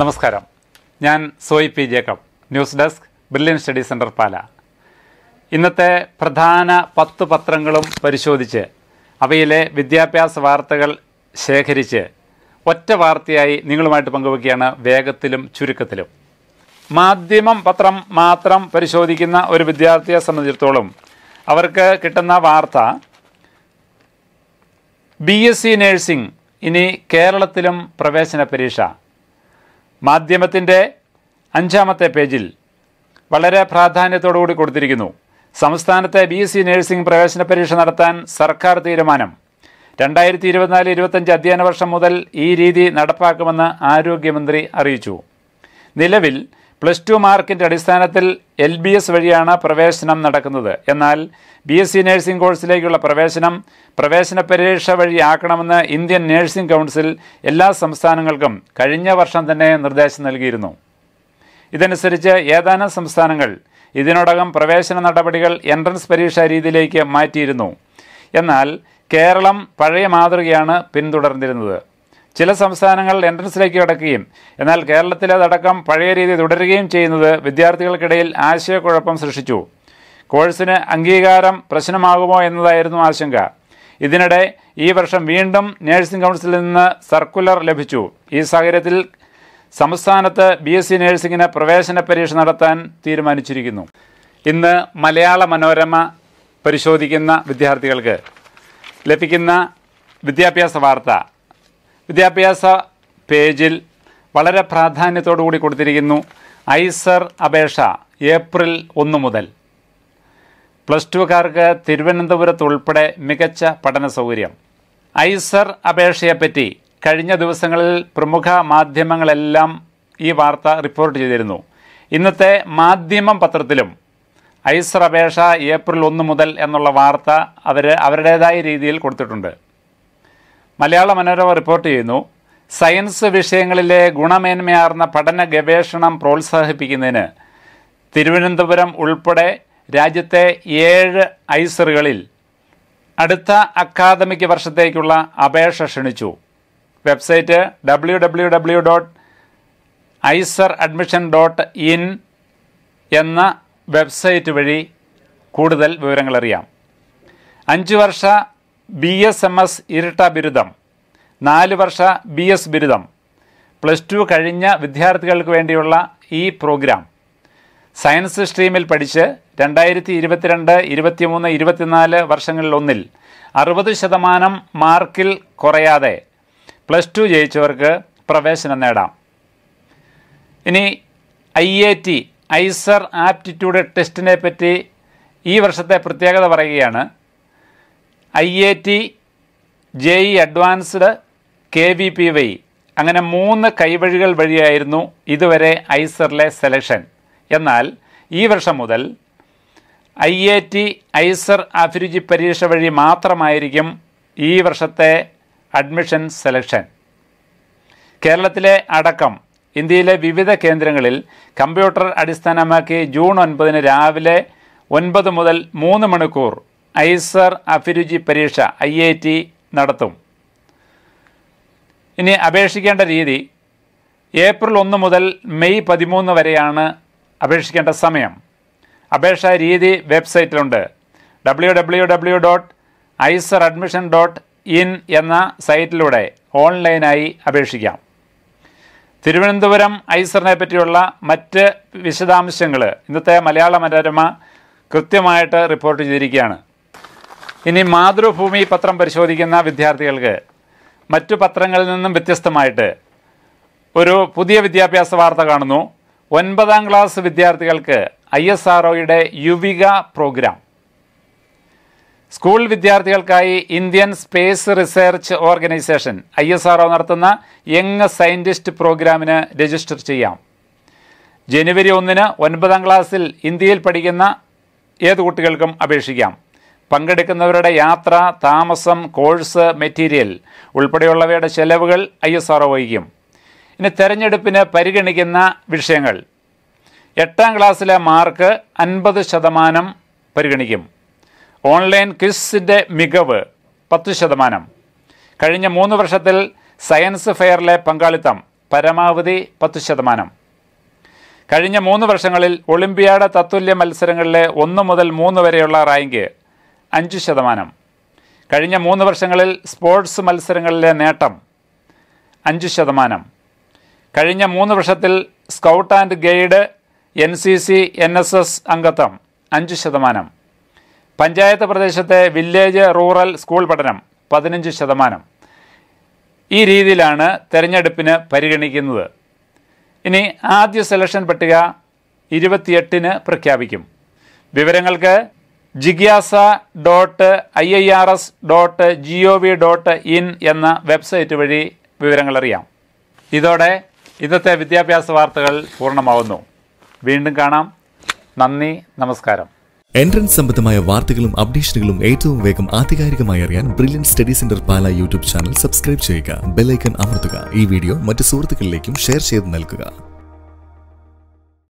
നമസ്കാരം ഞാൻ Soyi P Jacob news desk Brilliant study centre Pala ഇന്നത്തെ പ്രധാന പത്ത് പത്രങ്ങളും പരിശോധിച്ച് അവയിലെ വിദ്യാഭ്യാസ വാർത്തകൾ ശേഖരിച്ച് ഒറ്റ വാർത്തയായി നിങ്ങളുമായിട്ട് പങ്കുവയ്ക്കുകയാണ് വേഗത്തിലും ചുരുക്കത്തിലും മാധ്യമം പത്രം മാത്രം പരിശോധിക്കുന്ന ഒരു വിദ്യാർത്ഥിയെ സംബന്ധിച്ചിടത്തോളം അവർക്ക് കിട്ടുന്ന വാർത്ത ബി എസ് സി നേഴ്സിംഗ് ഇനി കേരളത്തിലും പ്രവേശന പരീക്ഷ മാധ്യമത്തിൻ്റെ അഞ്ചാമത്തെ പേജിൽ വളരെ പ്രാധാന്യത്തോടുകൂടി കൊടുത്തിരിക്കുന്നു സംസ്ഥാനത്തെ ബി എസ് സി നഴ്സിംഗ് പ്രവേശന പരീക്ഷ നടത്താൻ സർക്കാർ തീരുമാനം രണ്ടായിരത്തി ഇരുപത്തിനാല് ഇരുപത്തഞ്ച് അധ്യയന വർഷം മുതൽ ഈ രീതി നടപ്പാക്കുമെന്ന് ആരോഗ്യമന്ത്രി അറിയിച്ചു നിലവിൽ പ്ലസ് ടു മാർക്കിൻ്റെ അടിസ്ഥാനത്തിൽ എൽ ബി എസ് വഴിയാണ് പ്രവേശനം നടക്കുന്നത് എന്നാൽ ബി എസ് സി നഴ്സിംഗ് കോഴ്സിലേക്കുള്ള പ്രവേശനം പ്രവേശന പരീക്ഷ വഴി ആക്കണമെന്ന് ഇന്ത്യൻ നഴ്സിംഗ് കൗൺസിൽ എല്ലാ സംസ്ഥാനങ്ങൾക്കും കഴിഞ്ഞ വർഷം തന്നെ നിർദ്ദേശം നൽകിയിരുന്നു ഇതനുസരിച്ച് ഏതാനും സംസ്ഥാനങ്ങൾ ഇതിനോടകം പ്രവേശന നടപടികൾ എൻട്രൻസ് പരീക്ഷാ രീതിയിലേക്ക് മാറ്റിയിരുന്നു എന്നാൽ കേരളം പഴയ മാതൃകയാണ് പിന്തുടർന്നിരുന്നത് ചില സംസ്ഥാനങ്ങൾ എൻട്രൻസിലേക്ക് കടക്കുകയും എന്നാൽ കേരളത്തിലേതടക്കം പഴയ രീതി തുടരുകയും ചെയ്യുന്നത് വിദ്യാർത്ഥികൾക്കിടയിൽ ആശയക്കുഴപ്പം സൃഷ്ടിച്ചു കോഴ്സിന് അംഗീകാരം പ്രശ്നമാകുമോ എന്നതായിരുന്നു ആശങ്ക ഇതിനിടെ ഈ വർഷം വീണ്ടും നേഴ്സിംഗ് കൗൺസിലിൽ നിന്ന് സർക്കുലർ ലഭിച്ചു ഈ സാഹചര്യത്തിൽ സംസ്ഥാനത്ത് ബി എസ് സി നേഴ്സിംഗിന് പ്രവേശന പരീക്ഷ നടത്താൻ തീരുമാനിച്ചിരിക്കുന്നു ഇന്ന് മലയാള മനോരമ പരിശോധിക്കുന്ന വിദ്യാർത്ഥികൾക്ക് ലഭിക്കുന്ന വിദ്യാഭ്യാസ വാർത്ത വിദ്യാഭ്യാസ പേജിൽ വളരെ പ്രാധാന്യത്തോടുകൂടി കൊടുത്തിരിക്കുന്നു ഐസർ അപേക്ഷ ഏപ്രിൽ ഒന്ന് മുതൽ പ്ലസ് ടുക്കാർക്ക് ഉൾപ്പെടെ മികച്ച പഠന സൗകര്യം ഐസർ അപേക്ഷയെപ്പറ്റി കഴിഞ്ഞ ദിവസങ്ങളിൽ പ്രമുഖ മാധ്യമങ്ങളെല്ലാം ഈ വാർത്ത റിപ്പോർട്ട് ചെയ്തിരുന്നു ഇന്നത്തെ മാധ്യമം പത്രത്തിലും ഐസർ അപേക്ഷ ഏപ്രിൽ ഒന്ന് മുതൽ എന്നുള്ള വാർത്ത അവർ അവരുടേതായ രീതിയിൽ കൊടുത്തിട്ടുണ്ട് മലയാള മനോരമ റിപ്പോർട്ട് ചെയ്യുന്നു സയൻസ് വിഷയങ്ങളിലെ ഗുണമേന്മയാർന്ന പഠന ഗവേഷണം പ്രോത്സാഹിപ്പിക്കുന്നതിന് തിരുവനന്തപുരം ഉൾപ്പെടെ രാജ്യത്തെ ഏഴ് ഐസറുകളിൽ അടുത്ത അക്കാദമിക് വർഷത്തേക്കുള്ള അപേക്ഷ ക്ഷണിച്ചു website W W W dot IISER admission dot in എന്ന വെബ്സൈറ്റ് വഴി കൂടുതൽ വിവരങ്ങളറിയാം അഞ്ച് വർഷ ബി എസ് എം എസ് ഇരട്ട ബിരുദം നാല് വർഷ ബി എസ് ബിരുദം പ്ലസ് ടു കഴിഞ്ഞ വിദ്യാർത്ഥികൾക്ക് വേണ്ടിയുള്ള ഈ പ്രോഗ്രാം സയൻസ് സ്ട്രീമിൽ പഠിച്ച് രണ്ടായിരത്തി ഇരുപത്തിരണ്ട് ഇരുപത്തിമൂന്ന് ഇരുപത്തിനാല് വർഷങ്ങളിലൊന്നിൽ അറുപത് ശതമാനം മാർക്കിൽ കുറയാതെ പ്ലസ് ടു ജയിച്ചവർക്ക് പ്രവേശനം നേടാം ഇനി I A T IISER aptitude ടെസ്റ്റിനെ പറ്റി ഈ വർഷത്തെ പ്രത്യേകത പറയുകയാണ് I A T J E advanced K V P Y അങ്ങനെ മൂന്ന് കൈവഴികൾ വഴിയായിരുന്നു ഇതുവരെ ഐസറിലെ സെലക്ഷൻ എന്നാൽ ഈ വർഷം മുതൽ ഐ എ ടി ഐസർ അഭിരുചി പരീക്ഷ വഴി മാത്രമായിരിക്കും ഈ വർഷത്തെ അഡ്മിഷൻ സെലക്ഷൻ കേരളത്തിലെ അടക്കം ഇന്ത്യയിലെ വിവിധ കേന്ദ്രങ്ങളിൽ കമ്പ്യൂട്ടർ അടിസ്ഥാനമാക്കി ജൂൺ ഒൻപതിന് രാവിലെ ഒൻപത് മുതൽ മൂന്ന് മണിക്കൂർ ഐസർ അഭിരുചി പരീക്ഷ ഐ ഐ ടി നടത്തും ഇനി അപേക്ഷിക്കേണ്ട രീതി ഏപ്രിൽ ഒന്ന് മുതൽ മെയ് പതിമൂന്ന് വരെയാണ് അപേക്ഷിക്കേണ്ട സമയം അപേക്ഷാ രീതി വെബ്സൈറ്റിലുണ്ട് W W W dot IISER admission dot in എന്ന സൈറ്റിലൂടെ ഓൺലൈനായി അപേക്ഷിക്കാം തിരുവനന്തപുരം ഐസറിനെ പറ്റിയുള്ള മറ്റ് വിശദാംശങ്ങൾ ഇന്നത്തെ മലയാള മനോരമ കൃത്യമായിട്ട് റിപ്പോർട്ട് ചെയ്തിരിക്കുകയാണ് ഇനി മാതൃഭൂമി പത്രം പരിശോധിക്കുന്ന വിദ്യാർത്ഥികൾക്ക് മറ്റു പത്രങ്ങളിൽ നിന്നും വ്യത്യസ്തമായിട്ട് ഒരു പുതിയ വിദ്യാഭ്യാസ വാർത്ത കാണുന്നു ഒൻപതാം ക്ലാസ് വിദ്യാർത്ഥികൾക്ക് ഐ എസ് ആർ ഒയുടെ യുവിക പ്രോഗ്രാം സ്കൂൾ വിദ്യാർത്ഥികൾക്കായി Indian space research organisation I S R O നടത്തുന്ന യങ് സയൻറ്റിസ്റ്റ് പ്രോഗ്രാമിന് രജിസ്റ്റർ ചെയ്യാം ജനുവരി ഒന്നിന് ഒൻപതാം ക്ലാസ്സിൽ ഇന്ത്യയിൽ പഠിക്കുന്ന ഏത് കുട്ടികൾക്കും അപേക്ഷിക്കാം പങ്കെടുക്കുന്നവരുടെ യാത്ര താമസം കോഴ്സ് മെറ്റീരിയൽ ഉൾപ്പെടെയുള്ളവയുടെ ചെലവുകൾ ഐ എസ് ആർ വഹിക്കും ഇനി തെരഞ്ഞെടുപ്പിന് പരിഗണിക്കുന്ന വിഷയങ്ങൾ എട്ടാം ക്ലാസ്സിലെ മാർക്ക് അൻപത് ശതമാനം പരിഗണിക്കും ഓൺലൈൻ ക്വിസിൻ്റെ മികവ് പത്ത് ശതമാനം കഴിഞ്ഞ മൂന്ന് വർഷത്തിൽ സയൻസ് ഫെയറിലെ പങ്കാളിത്തം പരമാവധി പത്ത് ശതമാനം കഴിഞ്ഞ മൂന്ന് വർഷങ്ങളിൽ ഒളിമ്പിയാഡ് തത്തുല്യ മത്സരങ്ങളിലെ ഒന്ന് മുതൽ മൂന്ന് വരെയുള്ള റാങ്ക് അഞ്ച് ശതമാനം കഴിഞ്ഞ മൂന്ന് വർഷങ്ങളിൽ സ്പോർട്സ് മത്സരങ്ങളിലെ നേട്ടം അഞ്ച് ശതമാനം കഴിഞ്ഞ മൂന്ന് വർഷത്തിൽ scout and guide N C C N S S അംഗത്വം അഞ്ച് ശതമാനം പഞ്ചായത്ത് പ്രദേശത്തെ വില്ലേജ് റൂറൽ സ്കൂൾ പഠനം പതിനഞ്ച് ശതമാനം ഈ രീതിയിലാണ് തെരഞ്ഞെടുപ്പിന് പരിഗണിക്കുന്നത് ഇനി ആദ്യ സെലക്ഷൻ പട്ടിക ഇരുപത്തിയെട്ടിന് പ്രഖ്യാപിക്കും വിവരങ്ങൾക്ക് ജിഗ്യാസ dot I I R S dot G O V dot in എന്ന വെബ്സൈറ്റ് വഴി വിവരങ്ങൾ അറിയാം ഇതോടെ ഇന്നത്തെ വിദ്യാഭ്യാസ വാർത്തകൾ പൂർണ്ണമാവുന്നു വീണ്ടും കാണാം നന്ദി നമസ്കാരം എൻട്രൻസ് സംബന്ധമായ വാർത്തകളും അപ്ഡേഷനുകളും ഏറ്റവും വേഗം ആധികാരികമായി അറിയാൻ brilliant study centre Pala YouTube channel subscribe ചെയ്യുക ബെല്ലൈക്കൺ അമർത്തുക ഈ വീഡിയോ മറ്റ് സുഹൃത്തുക്കളിലേക്കും ഷെയർ ചെയ്ത് നൽകുക